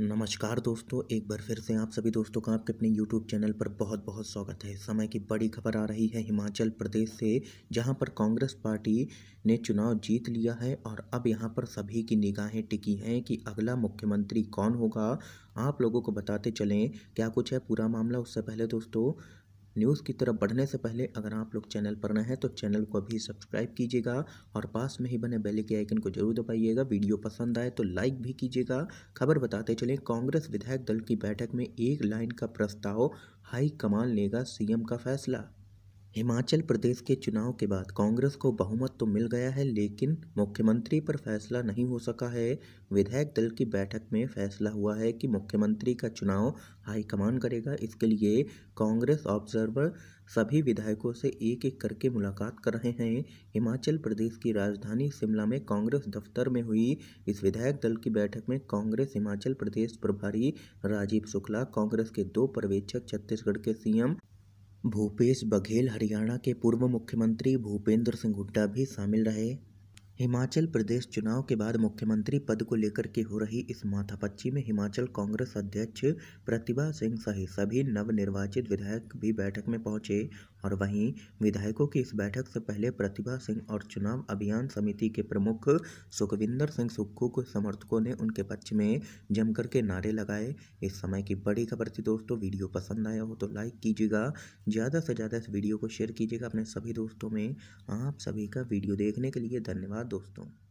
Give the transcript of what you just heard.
नमस्कार दोस्तों एक बार फिर से आप सभी दोस्तों का आपके अपने यूट्यूब चैनल पर बहुत बहुत स्वागत है समय की बड़ी खबर आ रही है हिमाचल प्रदेश से जहां पर कांग्रेस पार्टी ने चुनाव जीत लिया है और अब यहां पर सभी की निगाहें टिकी हैं कि अगला मुख्यमंत्री कौन होगा आप लोगों को बताते चलें क्या कुछ है पूरा मामला उससे पहले दोस्तों न्यूज़ की तरफ बढ़ने से पहले अगर आप लोग चैनल पर नए हैं तो चैनल को अभी सब्सक्राइब कीजिएगा और पास में ही बने बेल के आइकन को जरूर दबाइएगा वीडियो पसंद आए तो लाइक भी कीजिएगा खबर बताते चलें कांग्रेस विधायक दल की बैठक में एक लाइन का प्रस्ताव हाईकमान लेगा सीएम का फैसला हिमाचल प्रदेश के चुनाव के बाद कांग्रेस को बहुमत तो मिल गया है लेकिन मुख्यमंत्री पर फैसला नहीं हो सका है विधायक दल की बैठक में फैसला हुआ है कि मुख्यमंत्री का चुनाव हाईकमान करेगा इसके लिए कांग्रेस ऑब्जर्वर सभी विधायकों से एक एक करके मुलाकात कर रहे हैं हिमाचल प्रदेश की राजधानी शिमला में कांग्रेस दफ्तर में हुई इस विधायक दल की बैठक में कांग्रेस हिमाचल प्रदेश प्रभारी राजीव शुक्ला कांग्रेस के दो पर्यवेक्षक छत्तीसगढ़ के सीएम भूपेश बघेल हरियाणा के पूर्व मुख्यमंत्री भूपेंद्र सिंह हुड्डा भी शामिल रहे हिमाचल प्रदेश चुनाव के बाद मुख्यमंत्री पद को लेकर के हो रही इस माथापच्ची में हिमाचल कांग्रेस अध्यक्ष प्रतिभा सिंह सहित सभी नवनिर्वाचित विधायक भी बैठक में पहुंचे और वहीं विधायकों की इस बैठक से पहले प्रतिभा सिंह और चुनाव अभियान समिति के प्रमुख सुखविंदर सिंह सुक्खू को समर्थकों ने उनके पक्ष में जमकर के नारे लगाए इस समय की बड़ी खबर थी दोस्तों वीडियो पसंद आया हो तो लाइक कीजिएगा ज़्यादा से ज़्यादा इस वीडियो को शेयर कीजिएगा अपने सभी दोस्तों में आप सभी का वीडियो देखने के लिए धन्यवाद दोस्तों